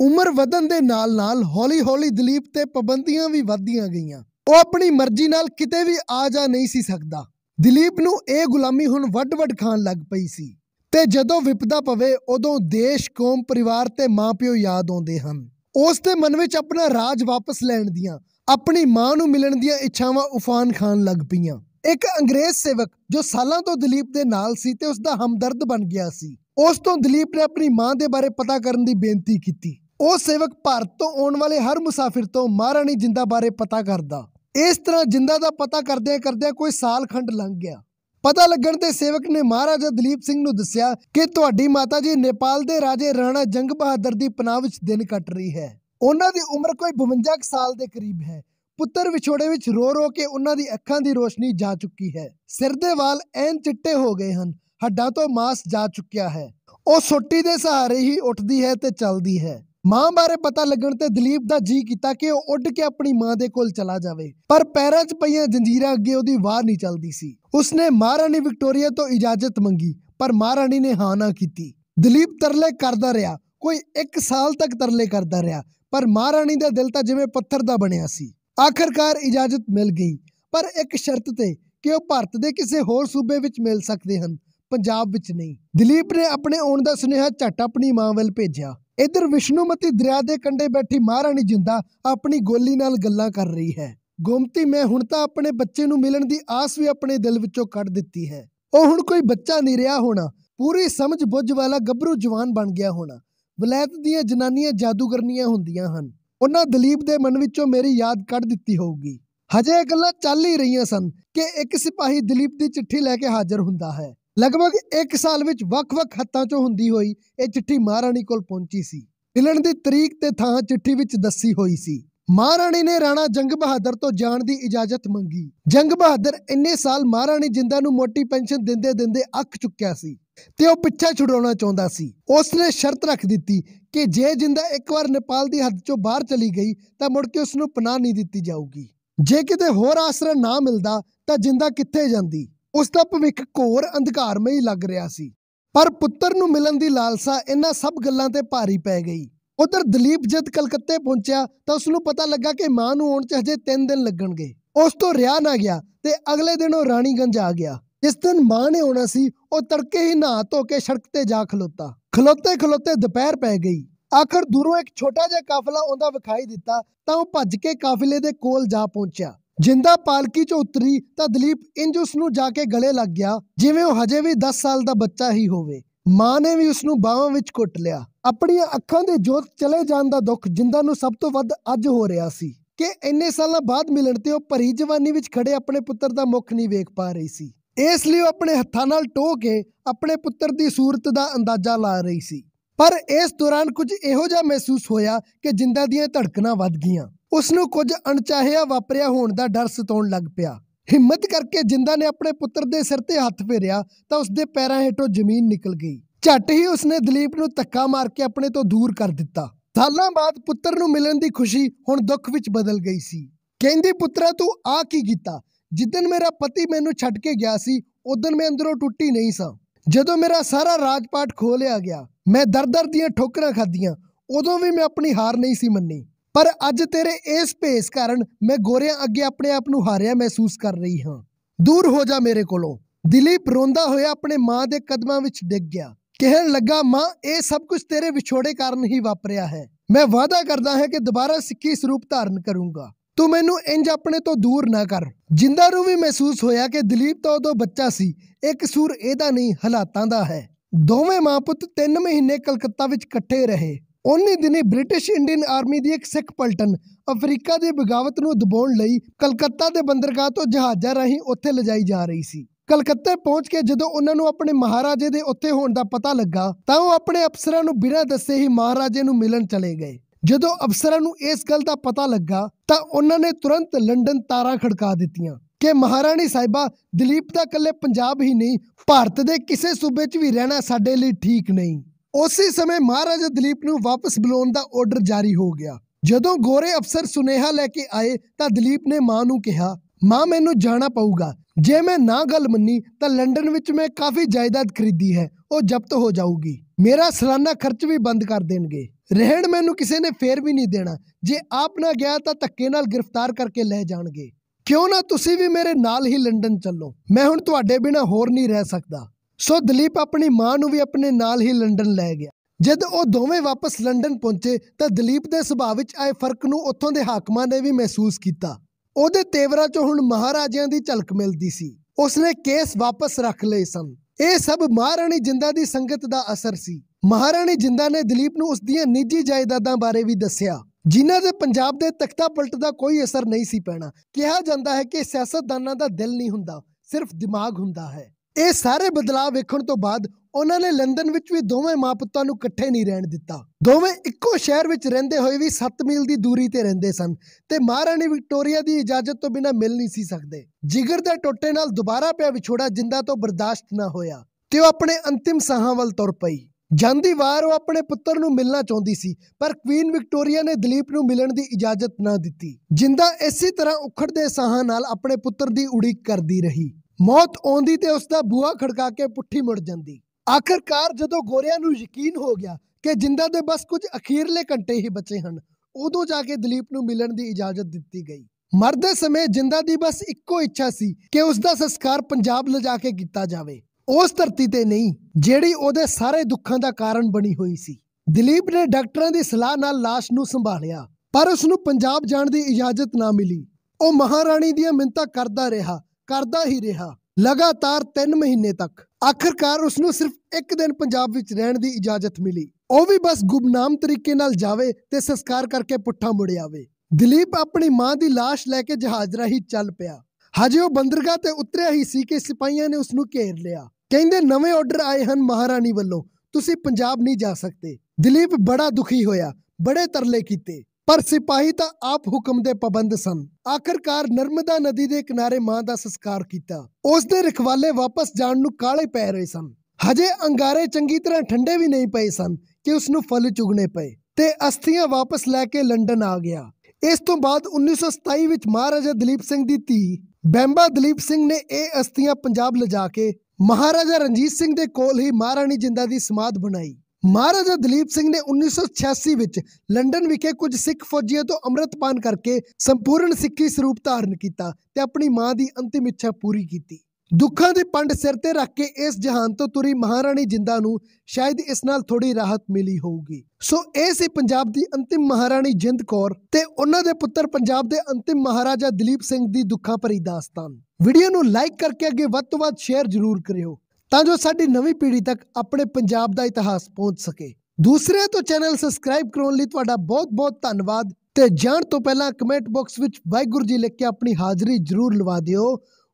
ਉਮਰ ਵਧਣ ਦੇ ਨਾਲ-ਨਾਲ ਹੌਲੀ-ਹੌਲੀ ਦਲੀਪ ਤੇ ਪਾਬੰਦੀਆਂ ਵੀ ਵਧਦੀਆਂ ਗਈਆਂ ਉਹ ਆਪਣੀ ਮਰਜ਼ੀ ਨਾਲ ਕਿਤੇ ਵੀ ਆ ਜਾ ਨਹੀਂ ਸੀ ਸਕਦਾ ਦਲੀਪ ਨੂੰ ਇਹ ਗੁਲਾਮੀ ਹੁਣ ਵੱਡ-ਵੱਡ ਖਾਨ ਲੱਗ ਪਈ ਸੀ ਤੇ ਜਦੋਂ ਵਿਪਦਾ ਪਵੇ ਉਦੋਂ ਦੇਸ਼ ਕੌਮ ਪਰਿਵਾਰ ਤੇ ਮਾਪਿਓ ਯਾਦ ਆਉਂਦੇ ਹਨ ਉਸ ਦੇ ਮਨ ਵਿੱਚ ਆਪਣਾ ਰਾਜ ਵਾਪਸ ਲੈਣ ਦੀਆਂ ਆਪਣੀ ਮਾਂ ਨੂੰ ਮਿਲਣ ਦੀਆਂ ਇੱਛਾਵਾਂ ਉਫਾਨ ਖਾਨ ਲੱਗ ਪਈਆਂ ਇੱਕ ਅੰਗਰੇਜ਼ ਸੇਵਕ ਜੋ ਸਾਲਾਂ ਤੋਂ ਦਲੀਪ ਦੇ ਨਾਲ ਸੀ ਤੇ ਉਸ ਦਾ ਹਮਦਰਦ ਬਣ ਗਿਆ ਸੀ ਉਸ ਤੋਂ ਦਲੀਪ ਨੇ ਆਪਣੀ ਮਾਂ ਦੇ ਬਾਰੇ ਪਤਾ ਕਰਨ ਦੀ ਬੇਨਤੀ ਕੀਤੀ ਉਹ ਸੇਵਕ ਭਾਰਤ ਤੋਂ ਆਉਣ ਵਾਲੇ ਹਰ ਮੁਸਾਫਿਰ ਤੋਂ ਮਹਾਰਾਣੀ ਜਿੰਦਾ ਬਾਰੇ ਪਤਾ ਕਰਦਾ ਇਸ ਤਰ੍ਹਾਂ ਜਿੰਦਾ ਦਾ ਪਤਾ ਕਰਦੇ ਕਰਦੇ ਕੋਈ ਸਾਲ ਖੰਡ ਲੰਘ ਗਿਆ ਪਤਾ ਲੱਗਣ ਤੇ ਸੇਵਕ ਨੇ ਮਹਾਰਾਜਾ ਦਲੀਪ ਸਿੰਘ ਨੂੰ ਦੱਸਿਆ ਕਿ ਤੁਹਾਡੀ ਮਾਤਾ ਜੀ ਨੇਪਾਲ ਦੇ ਰਾਜੇ ਰਾਣਾ ਜੰਗ ਬਹਾਦਰ ਦੀ ਪਨਾਹ ਵਿੱਚ ਦਿਨ ਕੱਟ ਰਹੀ ਹੈ ਉਹਨਾਂ ਦੀ ਉਮਰ ਕੋਈ 52 ਸਾਲ ਦੇ ਕਰੀਬ ਹੈ ਪੁੱਤਰ ਵਿਛੋੜੇ ਵਿੱਚ ਰੋ ਰੋ ਕੇ ਉਹਨਾਂ ਦੀ ਅੱਖਾਂ ਦੀ ਰੋਸ਼ਨੀ ਜਾ ਚੁੱਕੀ ਹੈ ਸਿਰ ਦੇ ਵਾਲ ਐਨ ਚਿੱਟੇ ਹੋ ਗਏ ਹਨ ਹੱਡਾਂ ਤੋਂ ਮਾਸ ਜਾ ਚੁੱਕਿਆ ਹੈ ਉਹ ਸੋਟੀ ਦੇ ਸਹਾਰੇ ਹੀ ਉੱਠਦੀ ਹੈ ਤੇ ਚੱਲਦੀ ਹੈ ਮਾਂ ਬਾਰੇ ਪਤਾ ਲੱਗਣ ਤੇ ਦਲੀਪ ਦਾ ਜੀ ਕੀਤਾ ਕਿ ਉਹ ਉੱਡ ਕੇ ਆਪਣੀ ਮਾਂ ਦੇ ਕੋਲ ਚਲਾ ਜਾਵੇ ਪਰ ਪੈਰਾਂ 'ਚ ਪਈਆਂ ਜੰਜੀਰਾਂ ਅੱਗੇ ਉਹਦੀ ਵਾਹ ਨਹੀਂ ਚੱਲਦੀ ਸੀ ਉਸਨੇ ਮਹਾਰਾਣੀ ਵਿਕਟੋਰੀਆ ਤੋਂ ਇਜਾਜ਼ਤ ਮੰਗੀ ਪਰ ਮਹਾਰਾਣੀ ਨੇ ਹਾਂ ਨਾ ਕੀਤੀ ਦਲੀਪ ਤਰਲੇ ਕਰਦਾ ਰਿਹਾ ਕੋਈ 1 ਸਾਲ ਤੱਕ ਤਰਲੇ ਕਰਦਾ ਰਿਹਾ ਪਰ ਮਹਾਰਾਣੀ ਦਾ ਦਿਲ ਤਾਂ ਜਿਵੇਂ ਪੱਥਰ ਦਾ ਬਣਿਆ ਸੀ ਆਖਰਕਾਰ ਇਜਾਜ਼ਤ ਮਿਲ ਗਈ ਪਰ ਇੱਕ ਸ਼ਰਤ ਤੇ ਕਿ ਉਹ ਭਾਰਤ ਦੇ ਕਿਸੇ ਹੋਰ ਸੂਬੇ ਵਿੱਚ ਮਿਲ ਸਕਦੇ ਹਨ ਪੰਜਾਬ ਵਿੱਚ ਨਹੀਂ ਦਲੀਪ ਨੇ ਆਪਣੇ ਆਉਣ ਦਾ ਸੁਨੇਹਾ ਝਟ ਆਪਣੀ ਮਾਂ ਵੱਲ ਭੇਜਿਆ ਇਧਰ ਵਿਸ਼ਨੂਮਤੀ ਦਰਿਆ ਦੇ ਕੰਢੇ ਬੈਠੀ ਮਹਾਰਾਣੀ ਜਿੰਦਾ ਆਪਣੀ ਗੋਲੀ ਨਾਲ ਗੱਲਾਂ ਕਰ ਰਹੀ ਹੈ ਗੋਮਤੀ ਮੈਂ ਹੁਣ ਤਾਂ ਆਪਣੇ ਬੱਚੇ ਨੂੰ ਮਿਲਣ ਦੀ ਆਸ ਵੀ ਆਪਣੇ ਦਿਲ ਵਿੱਚੋਂ ਕੱਢ ਦਿੱਤੀ ਹੈ ਉਹ ਹੁਣ ਕੋਈ ਬੱਚਾ ਨਹੀਂ ਰਿਹਾ ਹੋਣਾ ਪੂਰੀ ਸਮਝ ਬੁੱਝ ਵਾਲਾ ਗੱਭਰੂ ਜਵਾਨ ਬਣ ਗਿਆ ਹੋਣਾ ਵਲੈਤ ਦੀਆਂ ਜਨਾਨੀਆਂ ਜਾਦੂਗਰਨੀਆਂ ਹੁੰਦੀਆਂ ਹਨ ਉਹਨਾਂ ਦਲੀਪ ਦੇ ਮਨ ਵਿੱਚੋਂ ਮੇਰੀ ਯਾਦ ਕੱਢ ਦਿੱਤੀ ਹੋਊਗੀ ਹਜੇ ਗੱਲਾਂ ਚੱਲ ਹੀ ਰਹੀਆਂ ਸਨ ਕਿ ਇੱਕ ਸਿਪਾਹੀ ਦਲੀਪ ਦੀ ਚਿੱਠੀ ਲੈ ਕੇ ਹਾਜ਼ਰ ਹੁੰਦਾ ਹੈ ਲਗਭਗ 1 ਸਾਲ ਵਿੱਚ ਵੱਖ-ਵੱਖ ਹੱਥਾਂ 'ਚੋਂ ਹੁੰਦੀ ਹੋਈ ਇਹ ਚਿੱਠੀ ਮਹਾਰਾਣੀ ਕੋਲ ਪਹੁੰਚੀ ਸੀ ਮਿਲਣ ਦੀ ਤਰੀਕ ਤੇ ਥਾਂ ਚਿੱਠੀ ਵਿੱਚ ਦੱਸੀ ਹੋਈ ਸੀ ਮਹਾਰਾਣੀ ਨੇ ਰਾਣਾ ਜੰਗ ਬਹਾਦਰ ਤੋਂ ਜਾਣ ਦੀ ਇਜਾਜ਼ਤ ਮੰਗੀ ਜੰਗ ਬਹਾਦਰ ਇੰਨੇ ਸਾਲ ਮਹਾਰਾਣੀ ਜਿੰਦਾ ਨੂੰ ਮੋਟੀ ਪੈਨਸ਼ਨ ਦਿੰਦੇ ਦਿੰਦੇ ਅੱਕ ਚੁੱਕਿਆ ਸੀ ਤੇ ਉਹ ਪਿੱਛਾ ਛੁਡਾਉਣਾ ਚਾਹੁੰਦਾ ਸੀ ਉਸ ਨੇ ਸ਼ਰਤ ਰੱਖ ਦਿੱਤੀ ਕਿ ਜੇ ਜਿੰਦਾ ਇੱਕ ਵਾਰ ਨੇਪਾਲ ਦੀ ਹੱਦ ਚੋਂ ਬਾਹਰ ਚਲੀ ਗਈ ਤਾਂ ਮੁੜ ਕੇ ਉਸ ਨੂੰ ਪਨਾਹ ਨਹੀਂ ਦਿੱਤੀ ਜਾਊਗੀ ਜੇ ਕਿਤੇ ਹੋਰ ਆਸਰਾ ਨਾ ਮਿਲਦਾ ਤਾਂ ਜਿੰਦਾ ਕਿੱਥੇ ਜਾਂਦੀ ਉਸ ਦਾ ਭਵਿੱਖ ਘੋਰ ਅੰਧਕਾਰਮਈ ਲੱਗ ਰਿਹਾ ਸੀ ਪਰ ਪੁੱਤਰ ਨੂੰ ਮਿਲਣ ਦੀ ਲਾਲਸਾ ਇਹਨਾਂ ਸਭ ਗੱਲਾਂ ਤੇ ਭਾਰੀ ਪੈ ਗਈ ਉਧਰ ਦਲੀਪ ਜਦ ਕਲਕੱਤੇ ਪਹੁੰਚਿਆ ਤਾਂ ਉਸ ਨੂੰ ਪਤਾ ਲੱਗਾ ਕਿ ਮਾਂ ਨੂੰ ਆਉਣ 'ਚ ਹਜੇ 3 ਦਿਨ ਲੱਗਣਗੇ ਉਸ ਤੋਂ ਰਿਆ ਨਾ ਗਿਆ ਤੇ ਅਗਲੇ ਦਿਨ ਉਹ ਰਾਣੀਗੰਜ ਆ ਗਿਆ ਜਿਸ ਦਿਨ ਮਾਂ ਨੇ ਆਉਣਾ ਸੀ ਉਹ ਤੜਕੇ ਹੀ ਨਹਾ ਧੋ ਕੇ ਸੜਕ ਤੇ ਜਾ ਖਲੋਤਾ ਖਲੋਤੇ ਖਲੋਤੇ ਦੁਪਹਿਰ ਪੈ ਗਈ ਆਖਰ ਦੂਰੋਂ ਇੱਕ ਛੋਟਾ ਜਿਹਾ ਕਾਫਲਾ ਆਉਂਦਾ ਵਿਖਾਈ ਦਿੱਤਾ ਤਾਂ ਉਹ ਭੱਜ ਕੇ ਕਾਫਲੇ ਦੇ ਕੋਲ ਜਾ ਪਹੁੰਚਿਆ ਜਿੰਦਾ ਪਾਲਕੀ 'ਚ ਉਤਰੀ ਤਾਂ ਦਲੀਪ ਇੰਜ ਉਸ ਨੂੰ ਜਾ ਕੇ ਗਲੇ ਲੱਗ ਗਿਆ ਜਿਵੇਂ ਉਹ ਹਜੇ ਵੀ 10 ਸਾਲ ਦਾ ਬੱਚਾ ਹੀ ਹੋਵੇ ਮਾਂ ਨੇ ਵੀ ਉਸ ਨੂੰ ਬਾਹਾਂ ਵਿੱਚ ਕੁੱਟ ਲਿਆ ਆਪਣੀਆਂ ਅੱਖਾਂ ਦੇ ਜੋਤ ਚਲੇ ਜਾਣ ਦਾ ਦੁੱਖ ਜਿੰਦਾ ਨੂੰ ਸਭ ਤੋਂ ਵੱਧ ਅੱਜ ਹੋ ਰਿਹਾ ਸੀ ਕਿ ਇੰਨੇ ਸਾਲਾਂ ਬਾਅਦ ਮਿਲਣ ਤੇ ਉਹ ਭਰੀ ਜਵਾਨੀ ਵਿੱਚ ਖੜੇ ਆਪਣੇ ਪੁੱਤਰ ਦਾ ਮੁੱਖ ਨਹੀਂ ਵੇਖ ਪਾ ਰਹੀ ਸੀ ਇਸ ਲਈ ਉਹ ਆਪਣੇ ਹੱਥਾਂ ਨਾਲ ਟੋਕੇ ਕੇ ਆਪਣੇ ਪੁੱਤਰ ਦੀ ਸੂਰਤ ਦਾ ਅੰਦਾਜ਼ਾ ਲਾ ਰਹੀ ਸੀ ਪਰ ਇਸ ਦੌਰਾਨ ਕੁਝ ਇਹੋ ਜਿਹਾ ਮਹਿਸੂਸ ਹੋਇਆ ਕਿ ਜਿੰਦਾ ਦੀਆਂ ਧੜਕਣਾਂ ਵੱਧ ਗਈਆਂ ਉਸ ਨੂੰ ਕੁਝ ਅਣਚਾਹਿਆ ਵਾਪਰਿਆ ਹੋਣ ਦਾ ਡਰ ਸਤਾਉਣ ਲੱਗ ਪਿਆ ਹਿੰਮਤ ਕਰਕੇ ਜਿੰਦਾ ਨੇ ਆਪਣੇ ਪੁੱਤਰ ਦੇ ਸਿਰ ਤੇ ਹੱਥ ਫੇਰਿਆ ਤਾਂ ਉਸ ਦੇ ਪੈਰਾਂ ਹੇਠੋਂ ਜ਼ਮੀਨ ਨਿਕਲ ਗਈ ਝੱਟ ਹੀ ਉਸਨੇ ਦਲੀਪ ਨੂੰ ਧੱਕਾ ਮਾਰ ਕੇ ਆਪਣੇ ਤੋਂ ਦੂਰ ਕਰ ਦਿੱਤਾ ਸਾਲਾਂ ਬਾਅਦ ਪੁੱਤਰ ਨੂੰ ਮਿਲਣ ਦੀ ਖੁਸ਼ੀ ਹੁਣ ਦੁੱਖ ਵਿੱਚ ਬਦਲ ਗਈ ਸੀ ਕਹਿੰਦੀ ਪੁੱਤਰਾ ਤੂੰ ਆ ਕੀ ਕੀਤਾ ਜਿੱਦਨ ਮੇਰਾ ਪਤੀ ਮੈਨੂੰ ਛੱਡ ਕੇ ਗਿਆ ਸੀ ਉਦੋਂ ਮੈਂ ਅੰਦਰੋਂ ਟੁੱਟੀ ਨਹੀਂ ਸਾਂ ਜਦੋਂ ਮੇਰਾ ਸਾਰਾ ਰਾਜਪਾਟ ਖੋਲਿਆ ਗਿਆ ਮੈਂ ਦਰਦਰ ਦੀਆਂ ਠੋਕਰਾਂ ਖਾਧੀਆਂ ਉਦੋਂ ਵੀ ਮੈਂ ਆਪਣੀ ਹਾਰ ਨਹੀਂ ਸੀ ਮੰਨੀ ਪਰ ਅੱਜ ਤੇਰੇ ਇਸ ਭੇਸ ਕਾਰਨ ਮੈਂ ਗੋਰਿਆਂ ਅੱਗੇ ਆਪਣੇ ਆਪ ਨੂੰ ਹਾਰਿਆ ਮਹਿਸੂਸ ਕਰ ਰਹੀ ਹਾਂ ਦੂਰ ਹੋ ਜਾ ਮੇਰੇ ਕੋਲੋਂ ਦਿਲੀਪ ਰੋਂਦਾ ਹੋਇਆ ਆਪਣੇ ਮਾਂ ਦੇ ਕਦਮਾਂ ਵਿੱਚ ਡਿੱਗ ਗਿਆ ਕਹਿਣ ਲੱਗਾ ਮਾਂ ਇਹ ਸਭ ਕੁਝ ਤੇਰੇ ਵਿਛੋੜੇ ਕਾਰਨ ਹੀ ਵਾਪਰਿਆ ਹੈ ਮੈਂ ਵਾਅਦਾ ਕਰਦਾ ਹਾਂ ਕਿ ਦੁਬਾਰਾ ਸਿੱਖੀ ਸਰੂਪ ਧਾਰਨ ਕਰੂੰਗਾ ਤੂੰ ਮੈਨੂੰ ਇੰਜ ਆਪਣੇ ਤੋਂ ਦੂਰ ਨਾ ਕਰ ਜਿੰਦਾ ਨੂੰ ਵੀ ਮਹਿਸੂਸ ਹੋਇਆ ਕਿ ਦਿਲੀਪ ਤਾਂ ਉਦੋਂ ਬੱਚਾ ਸੀ ਇਹ ਕਸੂਰ ਇਹਦਾ ਨਹੀਂ ਹਾਲਾਤਾਂ ਦਾ ਹੈ ਦੋਵੇਂ ਮਾਪੁੱਤ 3 ਮਹੀਨੇ ਕਲਕੱਤਾ ਵਿੱਚ ਇਕੱਠੇ ਰਹੇ ਉਨੇ ਦਿਨੇ ਬ੍ਰਿਟਿਸ਼ ਇੰਡੀਅਨ ਆਰਮੀ ਦੀ ਇੱਕ ਸਿੱਖ ਪਲਟਨ ਅਫਰੀਕਾ ਦੇ ਬਗਾਵਤ ਨੂੰ ਦਬਾਉਣ ਲਈ ਕਲਕੱਤਾ ਦੇ ਬੰਦਰਗਾਹ ਤੋਂ ਜਹਾਜ਼ਾਂ ਰਾਹੀਂ ਉੱਥੇ ਲਿਜਾਈ ਜਾ ਰਹੀ ਸੀ ਕਲਕੱਤੇ ਪਹੁੰਚ ਕੇ ਜਦੋਂ ਉਹਨਾਂ ਨੂੰ ਆਪਣੇ ਮਹਾਰਾਜੇ ਦੇ ਉੱਥੇ ਹੋਣ ਦਾ ਪਤਾ ਲੱਗਾ ਤਾਂ ਉਹ ਆਪਣੇ ਅਫਸਰਾਂ ਨੂੰ ਬਿਨਾਂ ਦੱਸੇ ਹੀ ਮਹਾਰਾਜੇ ਨੂੰ ਮਿਲਣ ਚਲੇ ਗਏ ਜਦੋਂ ਅਫਸਰਾਂ ਨੂੰ ਇਸ ਗੱਲ ਦਾ ਪਤਾ ਲੱਗਾ ਤਾਂ ਉਹਨਾਂ ਨੇ ਤੁਰੰਤ ਲੰਡਨ ਤਾਰਾ ਖੜਕਾ ਦਿੱਤੀਆਂ ਕਿ ਮਹਾਰਾਣੀ ਸਾਹਿਬਾ ਦਲੀਪ ਦਾ ਇਕੱਲੇ ਪੰਜਾਬ ਹੀ ਨਹੀਂ ਭਾਰਤ ਦੇ ਕਿਸੇ ਸੂਬੇ 'ਚ ਵੀ ਰਹਿਣਾ ਸਾਡੇ ਲਈ ਠੀਕ ਨਹੀਂ ਉਸੇ ਸਮੇਂ ਮਹਾਰਾਜਾ ਦਲੀਪ ਨੂੰ ਵਾਪਸ ਬੁਲਾਉਣ ਦਾ ਆਰਡਰ ਜਾਰੀ ਹੋ ਗਿਆ ਜਦੋਂ ਗੋਰੇ ਅਫਸਰ ਸੁਨੇਹਾ ਲੈ ਕੇ ਆਏ ਤਾਂ ਦਲੀਪ ਨੇ ਮਾਂ ਨੂੰ ਕਿਹਾ ਮਾਂ ਮੈਨੂੰ ਜਾਣਾ ਪਊਗਾ ਜੇ ਮੈਂ ਨਾ ਗੱਲ ਮੰਨੀ ਤਾਂ ਲੰਡਨ ਵਿੱਚ ਮੈਂ ਕਾਫੀ ਜਾਇਦਾਦ ਖਰੀਦੀ ਹੈ ਉਹ ਜ਼ਬਤ ਹੋ ਜਾਊਗੀ ਮੇਰਾ ਸਾਲਾਨਾ ਖਰਚ ਵੀ ਬੰਦ ਕਰ ਦੇਣਗੇ ਰਹਿਣ ਮੈਨੂੰ ਕਿਸੇ ਨੇ ਫੇਰ ਵੀ ਨਹੀਂ ਦੇਣਾ ਜੇ ਆਪ ਨਾ ਗਿਆ ਤਾਂ ਧੱਕੇ ਨਾਲ ਗ੍ਰਿਫਤਾਰ ਕਰਕੇ ਲੈ ਜਾਣਗੇ ਕਿਉਂ ਨਾ ਤੁਸੀਂ ਵੀ ਮੇਰੇ ਨਾਲ ਹੀ ਲੰਡਨ ਚੱਲੋ ਮੈਂ ਹੁਣ ਤੁਹਾਡੇ ਬਿਨਾ ਹੋਰ ਨਹੀਂ ਰਹਿ ਸਕਦਾ ਸੋ ਦਲੀਪ ਆਪਣੀ ਮਾਂ ਨੂੰ ਵੀ ਆਪਣੇ ਨਾਲ ਹੀ ਲੰਡਨ ਲੈ ਗਿਆ ਜਦ ਉਹ ਦੋਵੇਂ ਵਾਪਸ ਲੰਡਨ ਪਹੁੰਚੇ ਤਾਂ ਦਲੀਪ ਦੇ ਸੁਭਾਅ ਵਿੱਚ ਆਏ ਫਰਕ ਨੂੰ ਉੱਥੋਂ ਦੇ ਹਾਕਮਾਂ ਨੇ ਵੀ ਮਹਿਸੂਸ ਕੀਤਾ ਉਹਦੇ ਤੇਵਰਾਂ 'ਚੋਂ ਹੁਣ ਮਹਾਰਾਜਿਆਂ ਦੀ ਝਲਕ ਮਿਲਦੀ ਸੀ ਉਸਨੇ ਕੇਸ ਵਾਪਸ ਰੱਖ ਲਏ ਸਨ ਇਹ ਸਭ ਮਹਾਰਾਣੀ ਜਿੰਦਾ ਦੀ ਸੰਗਤ ਦਾ ਅਸਰ ਸੀ ਮਹਾਰਾਣੀ ਜਿੰਦਾ ਨੇ ਦਲੀਪ ਨੂੰ ਉਸ ਦੀਆਂ ਨਿੱਜੀ ਜਾਇਦਾਦਾਂ ਬਾਰੇ ਵੀ ਦੱਸਿਆ ਜਿਨ੍ਹਾਂ ਦੇ ਪੰਜਾਬ ਦੇ ਤਖਤਾ ਪਲਟ ਦਾ ਕੋਈ ਅਸਰ ਨਹੀਂ ਸੀ ਪੈਣਾ ਕਿਹਾ ਜਾਂਦਾ ਹੈ ਕਿ ਸਿਆਸਤਦਾਨਾਂ ਦਾ ਦਿਲ ਨਹੀਂ ਹੁੰਦਾ ਸਿਰਫ ਦਿਮਾਗ ਹੁੰਦਾ ਹੈ ਇਹ ਸਾਰੇ ਬਦਲਾਅ ਵੇਖਣ ਤੋਂ ਬਾਅਦ ਉਹਨਾਂ ਨੇ ਲੰਡਨ ਵਿੱਚ ਵੀ ਦੋਵੇਂ ਮਾਪੁੱਤਾਂ ਨੂੰ ਇਕੱਠੇ ਨਹੀਂ ਰਹਿਣ ਦਿੱਤਾ ਦੋਵੇਂ ਇੱਕੋ ਸ਼ਹਿਰ ਵਿੱਚ ਰਹਿੰਦੇ ਹੋਏ ਵੀ 7 ਮੀਲ ਦੀ ਦੂਰੀ ਤੇ ਰਹਿੰਦੇ ਸਨ ਤੇ ਮਹਾਰਾਣੀ ਵਿਕਟੋਰੀਆ ਦੀ ਇਜਾਜ਼ਤ ਤੋਂ ਬਿਨਾਂ ਮਿਲ ਨਹੀਂ ਸੀ ਸਕਦੇ ਜਿਗਰ ਦੇ ਟੋਟੇ ਨਾਲ ਦੁਬਾਰਾ ਪਿਆ ਵਿਛੋੜਾ ਜਿੰਦਾ ਤੋਂ ਬਰਦਾਸ਼ਤ ਨਾ ਹੋਇਆ ਤੇ ਉਹ ਆਪਣੇ ਅੰਤਿਮ ਸਾਹਾਂ ਵੱਲ ਤੁਰ ਪਈ ਜਾਂਦੀ ਵਾਰ ਉਹ ਆਪਣੇ ਪੁੱਤਰ ਨੂੰ ਮਿਲਣਾ ਚਾਹੁੰਦੀ ਸੀ ਪਰ ਕੁਈਨ ਵਿਕਟੋਰੀਆ ਨੇ ਦਲੀਪ ਨੂੰ ਮਿਲਣ ਦੀ ਇਜਾਜ਼ਤ ਨਾ ਦਿੱਤੀ ਜਿੰਦਾ ਇਸੇ ਤਰ੍ਹਾਂ ਉਖੜਦੇ ਸਾਹਾਂ ਨਾਲ ਆਪਣੇ ਪੁੱਤਰ ਦੀ ਉਡੀਕ ਕਰਦੀ ਰਹੀ ਮੌਤ ਆਉਂਦੀ ਤੇ ਉਸ ਦਾ ਬੂਹਾ ਖੜਕਾ ਕੇ ਪੁੱਠੀ ਮੁੜ ਜਾਂਦੀ ਆਖਰਕਾਰ ਜਦੋਂ ਗੋਰਿਆਂ ਨੂੰ ਯਕੀਨ ਹੋ ਗਿਆ ਕਿ ਜਿੰਦਾ ਦੇ ਬਸ ਕੁਝ ਅਖੀਰਲੇ ਘੰਟੇ ਹੀ ਬਚੇ ਹਨ ਉਦੋਂ ਜਾ ਕੇ ਦਲੀਪ ਨੂੰ ਮਿਲਣ ਦੀ ਇਜਾਜ਼ਤ ਦਿੱਤੀ ਗਈ ਮਰਦੇ ਸਮੇਂ ਜਿੰਦਾ ਦੀ ਬਸ ਇੱਕੋ ਇੱਛਾ ਸੀ ਕਿ ਉਸ ਦਾ ਸੰਸਕਾਰ ਪੰਜਾਬ ਲਿਜਾ ਕੇ ਕੀਤਾ ਜਾਵੇ ਉਸ ਧਰਤੀ ਤੇ ਨਹੀਂ ਜਿਹੜੀ ਉਹਦੇ ਸਾਰੇ ਦੁੱਖਾਂ ਦਾ ਕਾਰਨ ਬਣੀ ਹੋਈ ਸੀ ਦਲੀਪ ਨੇ ਡਾਕਟਰਾਂ ਦੀ ਸਲਾਹ ਨਾਲ লাশ ਨੂੰ ਸੰਭਾਲਿਆ ਪਰ ਉਸ ਨੂੰ ਪੰਜਾਬ ਜਾਣ ਦੀ ਇਜਾਜ਼ਤ ਨਾ ਮਿਲੀ ਉਹ ਮਹਾਰਾਣੀ ਦੀਆਂ ਮਿੰਤਾ ਕਰਦਾ ਰਿਹਾ ਕਰਦਾ ਹੀ ਰਿਹਾ ਲਗਾਤਾਰ 3 ਮਹੀਨੇ ਤੱਕ ਆਖਰਕਾਰ ਉਸ ਨੂੰ ਸਿਰਫ ਇੱਕ ਦਿਨ ਪੰਜਾਬ ਵਿੱਚ ਰਹਿਣ ਦੀ ਇਜਾਜ਼ਤ ਮਿਲੀ ਉਹ ਵੀ ਬਸ ਗੁਬਨਾਮ ਤਰੀਕੇ ਨਾਲ ਜਾਵੇ ਤੇ ਸੰਸਕਾਰ ਕਰਕੇ ਪੁੱਠਾ ਮੁੜ ਆਵੇ ਦਲੀਪ ਆਪਣੀ ਮਾਂ ਦੀ লাশ ਲੈ ਕੇ ਜਹਾਜ਼ ਰਾਹੀਂ ਚੱਲ ਪਿਆ ਹਜੇ ਉਹ ਬੰਦਰਗਾਹ ਤੇ ਉਤਰਿਆ ਹੀ ਸੀ ਕਿ ਸਿਪਾਹੀਆਂ ਨੇ ਉਸ ਨੂੰ ਘੇਰ ਲਿਆ ਕਹਿੰਦੇ ਨਵੇਂ ਆਰਡਰ ਆਏ ਹਨ ਮਹਾਰਾਣੀ ਵੱਲੋਂ ਤੁਸੀਂ ਪੰਜਾਬ ਨਹੀਂ ਜਾ ਸਕਦੇ ਦਿਲੀਪ ਬੜਾ ਦੁਖੀ ਹੋਇਆ ਬੜੇ ਤਰਲੇ ਕੀਤੇ ਪਰ ਸਿਪਾਹੀ ਤਾਂ ਆਪ ਹੁਕਮ ਦੇ ਪਾਬੰਦ ਸਨ ਆਖਰਕਾਰ ਨਰਮਦਾ ਨਦੀ ਦੇ ਕਿਨਾਰੇ ਮਾਂ ਦਾ ਸੰਸਕਾਰ ਕੀਤਾ ਉਸ ਦੇ ਰਖਵਾਲੇ ਵਾਪਸ ਜਾਣ ਨੂੰ ਕਾਲੇ ਪੈ ਰਹੇ ਸਨ ਹਜੇ ਅੰਗਾਰੇ ਚੰਗੀ ਤਰ੍ਹਾਂ ਠੰਡੇ ਵੀ ਨਹੀਂ ਪਏ ਸਨ ਕਿ ਉਸ ਨੂੰ ਫਲ ਚੁਗਣੇ ਪਏ ਤੇ ਅਸਥੀਆਂ ਵਾਪਸ ਲੈ ਕੇ ਲੰਡਨ ਆ ਗਿਆ ਇਸ ਤੋਂ ਬਾਅਦ 1927 ਵਿੱਚ ਮਹਾਰਾਜਾ ਦਲੀਪ ਸਿੰਘ ਦੀ ਧੀ ਬੈਂਬਾ ਦਲੀਪ ਸਿੰਘ ਨੇ ਇਹ ਅਸਥੀਆਂ ਪੰਜਾਬ ਲਿਜਾ ਕੇ ਮਹਾਰਾਜਾ ਰਣਜੀਤ ਸਿੰਘ ਦੇ ਕੋਲ ਹੀ ਮਹਾਰਾਣੀ ਜਿੰਦਾ ਦੀ ਸਮਾਧ ਬਣਾਈ ਮਹਾਰਾਜਾ ਦਲੀਪ ਸਿੰਘ ਨੇ 1986 ਵਿੱਚ ਲੰਡਨ ਵਿਖੇ ਕੁਝ ਸਿੱਖ ਫੌਜੀਆਂ ਤੋਂ ਅੰਮ੍ਰਿਤ ਪਾਨ ਕਰਕੇ ਸੰਪੂਰਨ ਸਿੱਖੀ ਸਰੂਪ ਧਾਰਨ ਕੀਤਾ ਤੇ ਆਪਣੀ ਮਾਂ ਦੀ ਅੰਤਿਮ ਇੱਛਾ ਪੂਰੀ ਕੀਤੀ ਦੁੱਖਾਂ ਦੇ ਪੰਡ ਸਿਰ ਤੇ ਰੱਖ ਕੇ ਇਸ ਜਹਾਨ ਤੋਂ ਤੁਰੀ ਮਹਾਰਾਣੀ ਜਿੰਦਾ ਨੂੰ ਸ਼ਾਇਦ ਇਸ ਨਾਲ ਥੋੜੀ ਰਾਹਤ ਮਿਲੀ ਹੋਊਗੀ ਸੋ ਇਹ ਸੀ ਪੰਜਾਬ ਦੀ ਅੰਤਿਮ ਮਹਾਰਾਣੀ ਜਿੰਦ ਕੌਰ ਤੇ ਉਹਨਾਂ ਦੇ ਪੁੱਤਰ ਪੰਜਾਬ ਦੇ ਅੰਤਿਮ ਮਹਾਰਾਜਾ ਦਲੀਪ ਸਿੰਘ ਦੀ ਦੁੱਖਾਂ ਭਰੀ ਦਾਸਤਾਨ ਵੀਡੀਓ ਨੂੰ ਲਾਈਕ ਕਰਕੇ ਅੱਗੇ ਵੱਧ ਤੋਂ ਵੱਧ ਸ਼ੇਅਰ ਜ਼ਰੂਰ ਕਰਿਓ ਤਾਂ ਜੋ ਸਾਡੀ ਨਵੀਂ ਪੀੜ੍ਹੀ ਤੱਕ ਆਪਣੇ ਪੰਜਾਬ ਦਾ ਇਤਿਹਾਸ ਪਹੁੰਚ ਸਕੇ ਦੂਸਰੇ ਤੋਂ ਚੈਨਲ ਸਬਸਕ੍ਰਾਈਬ ਕਰਨ ਲਈ ਤੁਹਾਡਾ ਬਹੁਤ-ਬਹੁਤ ਧੰਨਵਾਦ ਤੇ ਜਾਣ ਤੋਂ ਪਹਿਲਾਂ ਕਮੈਂਟ ਬਾਕਸ ਵਿੱਚ ਵਾਹਿਗੁਰੂ ਜੀ ਲਿਖ ਕੇ ਆਪਣੀ ਹਾਜ਼ਰੀ ਜ਼ਰੂਰ ਲਵਾ ਦਿਓ